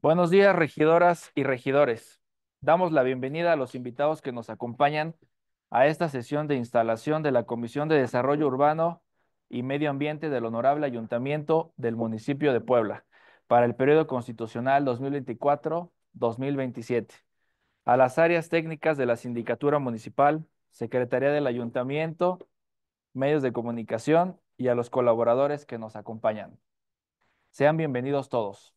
Buenos días, regidoras y regidores. Damos la bienvenida a los invitados que nos acompañan a esta sesión de instalación de la Comisión de Desarrollo Urbano y Medio Ambiente del Honorable Ayuntamiento del Municipio de Puebla para el periodo constitucional 2024-2027. A las áreas técnicas de la Sindicatura Municipal, Secretaría del Ayuntamiento, medios de comunicación y a los colaboradores que nos acompañan. Sean bienvenidos todos.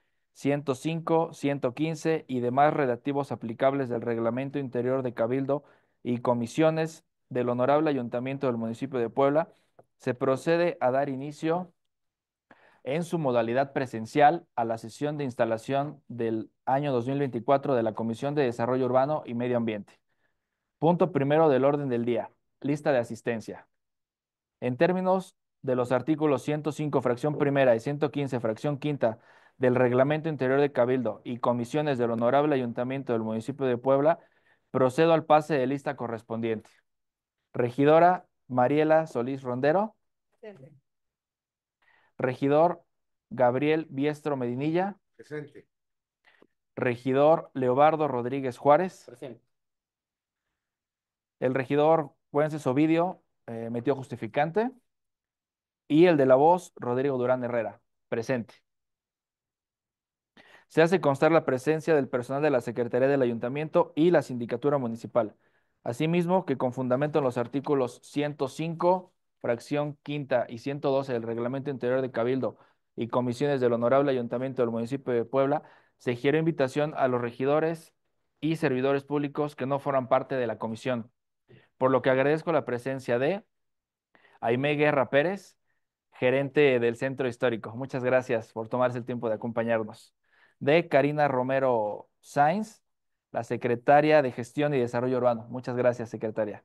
105, 115 y demás relativos aplicables del Reglamento Interior de Cabildo y Comisiones del Honorable Ayuntamiento del Municipio de Puebla, se procede a dar inicio en su modalidad presencial a la sesión de instalación del año 2024 de la Comisión de Desarrollo Urbano y Medio Ambiente. Punto primero del orden del día, lista de asistencia. En términos de los artículos 105, fracción primera y 115, fracción quinta del Reglamento Interior de Cabildo y comisiones del Honorable Ayuntamiento del Municipio de Puebla, procedo al pase de lista correspondiente. Regidora Mariela Solís Rondero. Presente. Regidor Gabriel Biestro Medinilla. Presente. Regidor Leobardo Rodríguez Juárez. Presente. El regidor Juárez Ovidio eh, metió justificante. Y el de la voz, Rodrigo Durán Herrera. Presente. Se hace constar la presencia del personal de la Secretaría del Ayuntamiento y la Sindicatura Municipal. Asimismo, que con fundamento en los artículos 105, fracción quinta y 112 del Reglamento Interior de Cabildo y comisiones del Honorable Ayuntamiento del Municipio de Puebla, se gira invitación a los regidores y servidores públicos que no forman parte de la comisión. Por lo que agradezco la presencia de Aime Guerra Pérez, gerente del Centro Histórico. Muchas gracias por tomarse el tiempo de acompañarnos de Karina Romero Sainz, la secretaria de Gestión y Desarrollo Urbano. Muchas gracias, secretaria.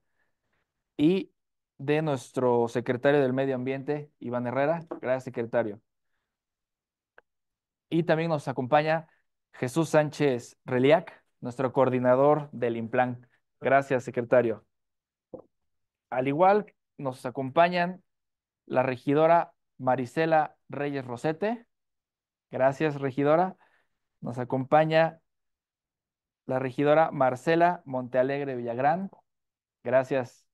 Y de nuestro secretario del Medio Ambiente, Iván Herrera. Gracias, secretario. Y también nos acompaña Jesús Sánchez Reliac, nuestro coordinador del IMPLAN. Gracias, secretario. Al igual, nos acompañan la regidora Marisela Reyes Rosete. Gracias, regidora. Nos acompaña la regidora Marcela Montealegre Villagrán. Gracias.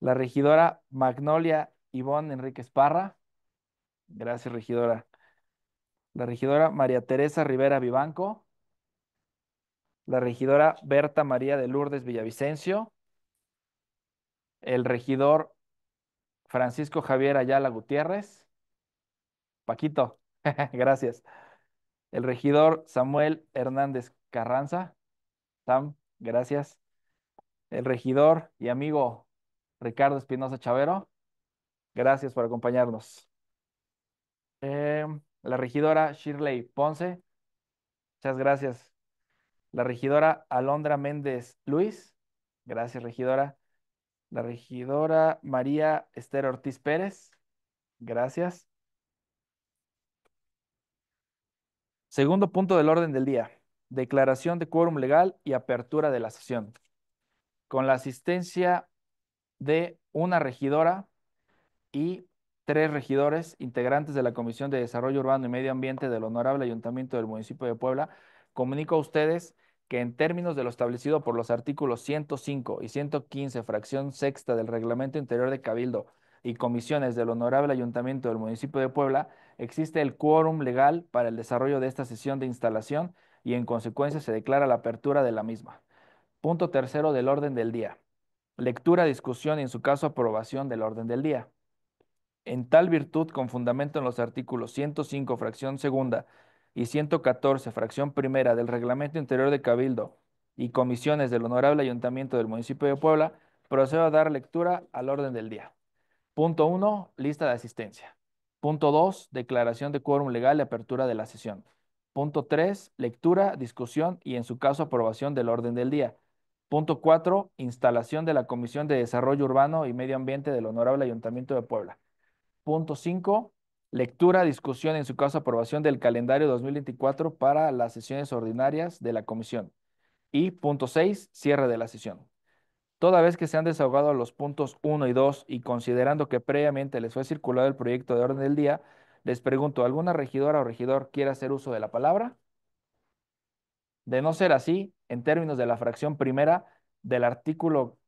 La regidora Magnolia Ivonne Enríquez Parra. Gracias, regidora. La regidora María Teresa Rivera Vivanco. La regidora Berta María de Lourdes Villavicencio. El regidor Francisco Javier Ayala Gutiérrez. Paquito, gracias el regidor Samuel Hernández Carranza. Sam, gracias. El regidor y amigo Ricardo Espinosa Chavero. Gracias por acompañarnos. Em, la regidora Shirley Ponce. Muchas gracias. La regidora Alondra Méndez Luis. Gracias, regidora. La regidora María Esther Ortiz Pérez. Gracias. Segundo punto del orden del día, declaración de quórum legal y apertura de la sesión. Con la asistencia de una regidora y tres regidores integrantes de la Comisión de Desarrollo Urbano y Medio Ambiente del Honorable Ayuntamiento del Municipio de Puebla, comunico a ustedes que en términos de lo establecido por los artículos 105 y 115, fracción sexta del Reglamento Interior de Cabildo y Comisiones del Honorable Ayuntamiento del Municipio de Puebla, existe el quórum legal para el desarrollo de esta sesión de instalación y en consecuencia se declara la apertura de la misma. Punto tercero del orden del día. Lectura, discusión y en su caso aprobación del orden del día. En tal virtud, con fundamento en los artículos 105, fracción segunda y 114, fracción primera del Reglamento Interior de Cabildo y comisiones del Honorable Ayuntamiento del Municipio de Puebla, procedo a dar lectura al orden del día. Punto uno, Lista de asistencia. Punto 2, declaración de quórum legal y apertura de la sesión. Punto 3, lectura, discusión y en su caso aprobación del orden del día. Punto 4, instalación de la Comisión de Desarrollo Urbano y Medio Ambiente del Honorable Ayuntamiento de Puebla. Punto 5, lectura, discusión y en su caso aprobación del calendario 2024 para las sesiones ordinarias de la comisión. Y punto 6, cierre de la sesión. Toda vez que se han desahogado los puntos 1 y 2 y considerando que previamente les fue circulado el proyecto de orden del día, les pregunto, ¿alguna regidora o regidor quiere hacer uso de la palabra? De no ser así, en términos de la fracción primera del artículo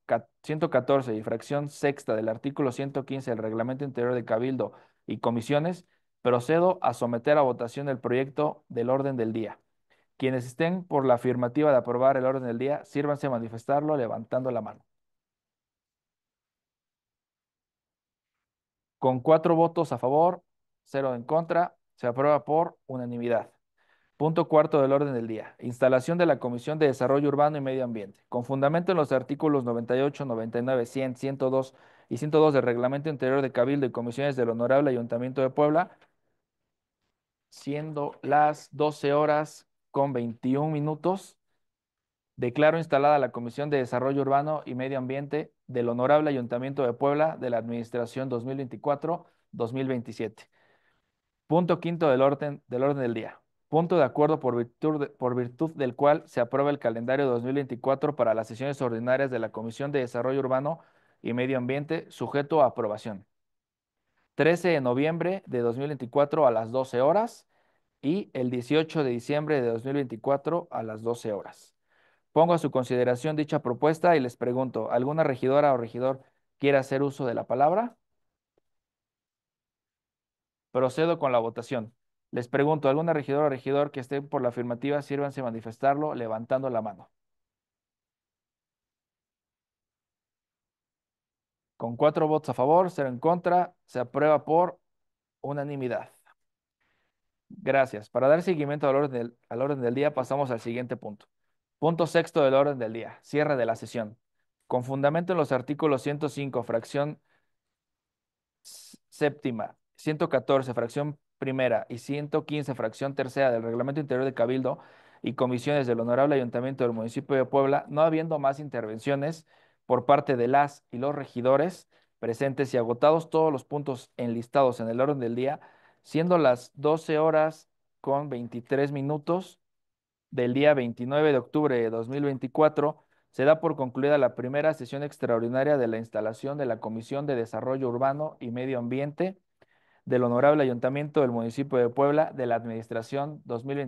114 y fracción sexta del artículo 115 del Reglamento Interior de Cabildo y Comisiones, procedo a someter a votación el proyecto del orden del día. Quienes estén por la afirmativa de aprobar el orden del día, sírvanse a manifestarlo levantando la mano. Con cuatro votos a favor, cero en contra, se aprueba por unanimidad. Punto cuarto del orden del día. Instalación de la Comisión de Desarrollo Urbano y Medio Ambiente. Con fundamento en los artículos 98, 99, 100, 102 y 102 del Reglamento Interior de Cabildo y Comisiones del Honorable Ayuntamiento de Puebla, siendo las 12 horas con 21 minutos. Declaro instalada la Comisión de Desarrollo Urbano y Medio Ambiente del Honorable Ayuntamiento de Puebla de la Administración 2024-2027. Punto quinto del orden, del orden del día. Punto de acuerdo por virtud, por virtud del cual se aprueba el calendario 2024 para las sesiones ordinarias de la Comisión de Desarrollo Urbano y Medio Ambiente, sujeto a aprobación. 13 de noviembre de 2024 a las 12 horas y el 18 de diciembre de 2024 a las 12 horas. Pongo a su consideración dicha propuesta y les pregunto, ¿alguna regidora o regidor quiere hacer uso de la palabra? Procedo con la votación. Les pregunto, ¿alguna regidora o regidor que esté por la afirmativa, sírvanse a manifestarlo levantando la mano? Con cuatro votos a favor, cero en contra, se aprueba por unanimidad. Gracias. Para dar seguimiento al orden, del, orden del día, pasamos al siguiente punto. Punto sexto del orden del día, cierre de la sesión. Con fundamento en los artículos 105, fracción séptima, 114, fracción primera y 115, fracción tercera del Reglamento Interior de Cabildo y comisiones del Honorable Ayuntamiento del Municipio de Puebla, no habiendo más intervenciones por parte de las y los regidores presentes y agotados todos los puntos enlistados en el orden del día, siendo las 12 horas con 23 minutos del día 29 de octubre de 2024, se da por concluida la primera sesión extraordinaria de la instalación de la Comisión de Desarrollo Urbano y Medio Ambiente del Honorable Ayuntamiento del Municipio de Puebla de la Administración 2024.